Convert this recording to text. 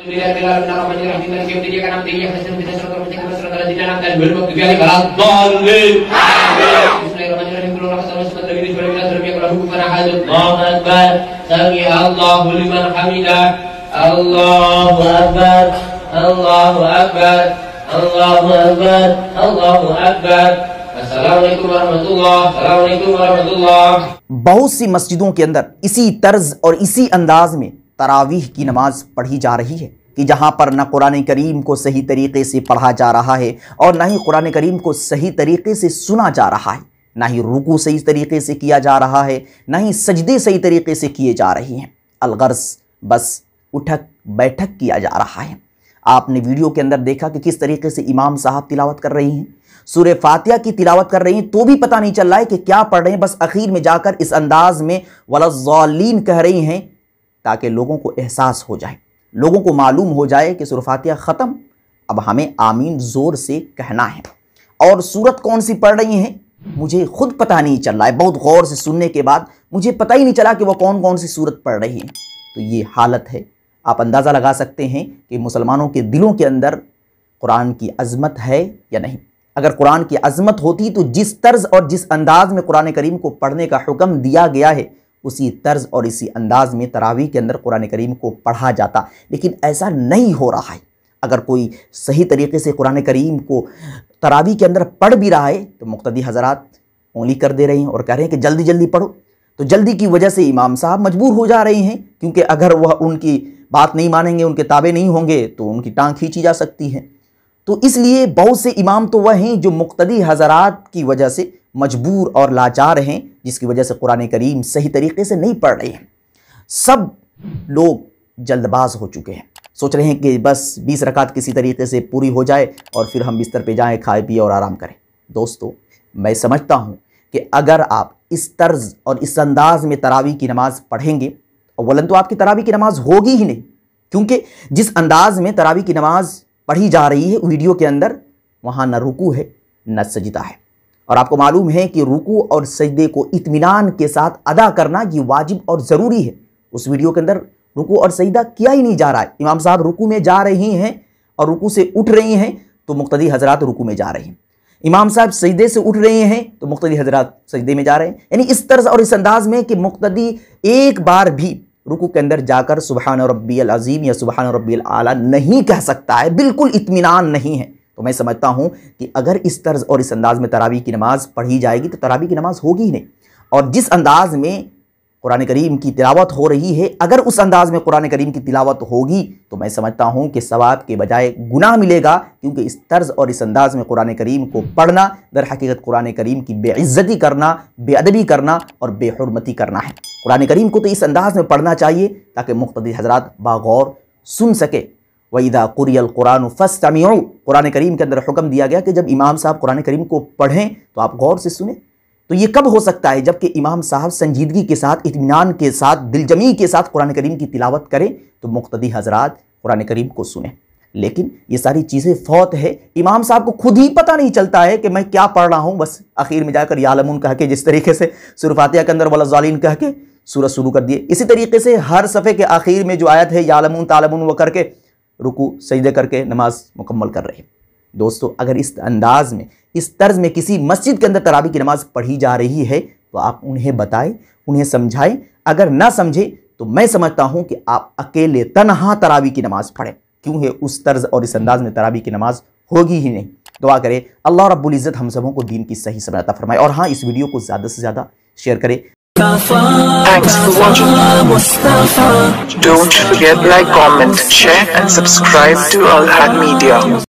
Alhamdulillah bila benar banjir rahmatan sing dia kan dia hasan bisa serta mencegah serta tidak nak dan belum waktu biar balas dalil. Bismillahirrahmanirrahim. Qul huwa ahad samad lam yalid walam yulad walam yakul lahu kufuwan ahad. Allahu akbar. Sami Allahu liman hamidah. Allahu akbar. Allahu akbar. Allahu akbar. Allahu akbar. बहुत सी मस्जिदों के अंदर इसी तर्ज और इसी अंदाज में तरावीह की नमाज़ पढ़ी जा रही है कि जहाँ पर ना कुरान करीम को सही तरीके से पढ़ा जा रहा है और ना ही कुरान करीम को सही तरीके से सुना जा रहा है ना ही रुकू सही तरीके से किया जा रहा है ना ही सजदे सही तरीके से किए जा रहे हैं अलगर्स बस उठक बैठक किया जा रहा है आपने वीडियो के अंदर देखा कि किस तरीके से इमाम साहब तिलावत कर रही हैं सूर्य फातिया की तिलावत कर रही हैं तो भी पता नहीं चल रहा है कि क्या पढ़ रहे हैं बस अखीर में जाकर इस अंदाज में वलाजीन कह रही हैं ताकि लोगों को एहसास हो जाए लोगों को मालूम हो जाए कि सुरफातिया ख़त्म अब हमें आमीन ज़ोर से कहना है और सूरत कौन सी पढ़ रही हैं मुझे खुद पता नहीं चल रहा है बहुत गौर से सुनने के बाद मुझे पता ही नहीं चला कि वह कौन कौन सी सूरत पढ़ रही है तो ये हालत है आप अंदाज़ा लगा सकते हैं कि मुसलमानों के दिलों के अंदर कुरान की अजमत है या नहीं अगर कुरान की अजमत होती तो जिस तर्ज और जिस अंदाज में कुरान करीम को पढ़ने का हुक्म दिया गया है उसी तर्ज और इसी अंदाज में तरावी के अंदर कुरान करीम को पढ़ा जाता लेकिन ऐसा नहीं हो रहा है अगर कोई सही तरीके से कुरान करीम को तरावी के अंदर पढ़ भी रहा है तो मुक्तदी हजरात उंगली कर दे रहे हैं और कह रहे हैं कि जल्दी जल्दी पढ़ो तो जल्दी की वजह से इमाम साहब मजबूर हो जा रहे हैं क्योंकि अगर वह उनकी बात नहीं मानेंगे उनके ताबे नहीं होंगे तो उनकी टांग खींची जा सकती है तो इसलिए बहुत से इमाम तो वह हैं जो मुक्तदी हजरात की वजह से मजबूर और लाचार हैं जिसकी वजह से कुरान करीम सही तरीके से नहीं पढ़ रहे हैं सब लोग जल्दबाज हो चुके हैं सोच रहे हैं कि बस बीस रकात किसी तरीके से पूरी हो जाए और फिर हम बिस्तर पर जाएँ खाए पिए और आराम करें दोस्तों मैं समझता हूँ कि अगर आप इस तर्ज और इस अंदाज में तरावी की नमाज़ पढ़ेंगे वलन तो आपकी तरावी की नमाज़ होगी ही नहीं क्योंकि जिस अंदाज में तरावी की नमाज़ पढ़ी जा रही है वीडियो के अंदर वहाँ न रुकू है न सजदा है और आपको मालूम है कि रुकू और सजदे को इतमान के साथ अदा करना ये वाजिब और ज़रूरी है उस वीडियो के अंदर रुकू और सजदा किया ही नहीं जा रहा है इमाम साहब रुकू में जा रही हैं और रुकू से उठ रही हैं तो मुख्तदी हजरात रुकू में जा रहे हैं इमाम साहब सजदे से उठ रहे हैं तो मुख्तदी हजरात सजदे में जा रहे हैं यानी इस तरह और इस अंदाज में कि मुख्तदी एक बार भी रुकू के अंदर जाकर सुबहान रबी अज़ीम या सुबहान रबी आला नहीं कह सकता है बिल्कुल इतमान नहीं है तो मैं समझता हूँ कि अगर इस तर्ज और इस अंदाज में तरावी की नमाज़ पढ़ी जाएगी तो तरावी की नमाज़ होगी ही नहीं और जिस अंदाज में कुरान करीम की तिलावत हो रही है अगर उस अंदाज़ में कुरान करीम की तिलावत होगी तो मैं समझता हूँ कि सवाब के बजाय गुनाह मिलेगा क्योंकि इस तर्ज और इस अंदाज़ में कुरान करीम को पढ़ना दर हकीकत कुरान करीम की बेइज्जती करना बेअदबी करना और बेहरमती करना है कुरान करीम को तो इस अंदाज़ में पढ़ना चाहिए ताकि मुख्तदी हजरात बागौर सुन सके वईदा कुरियल कुरान फ़स कुरान करीम के अंदर हुक्म दिया गया कि जब इमाम साहब कुरान करीम को पढ़ें तो आप गौर से सुने तो ये कब हो सकता है जबकि इमाम साहब संजीदगी के साथ इतमान के साथ दिलजमी के साथ कुरान करीम की तिलावत करें तो मुख्तदी हजरात कुरान करीम को सुने लेकिन ये सारी चीज़ें फौत है इमाम साहब को खुद ही पता नहीं चलता है कि मैं क्या पढ़ रहा हूँ बस आखिर में जाकर यालमून कह के जिस तरीके से सुरफातिया के अंदर जालीन कह के सूरत शुरू कर दिए इसी तरीके से हर सफ़े के आखिर में जो आयत है यालमून तालमून वह करके रुकू सजदे करके नमाज मुकम्मल कर रहे हैं दोस्तों अगर इस अंदाज में इस तर्ज में किसी मस्जिद के अंदर तरावी की नमाज़ पढ़ी जा रही है तो आप उन्हें बताएं उन्हें समझाएं अगर ना समझे तो मैं समझता हूं कि आप अकेले तनहा तरावी की नमाज़ पढ़ें क्यों है उस तर्ज और इस अंदाज में तरावी की नमाज़ होगी ही नहीं दुआ करें अल्लाह रब्बुल इज़्ज़त हम सबों को दीन की सही समझता फरमाए और हाँ इस वीडियो को ज़्यादा से ज़्यादा शेयर करें Thanks for watching. Don't forget like, comment, share and subscribe to Al Media.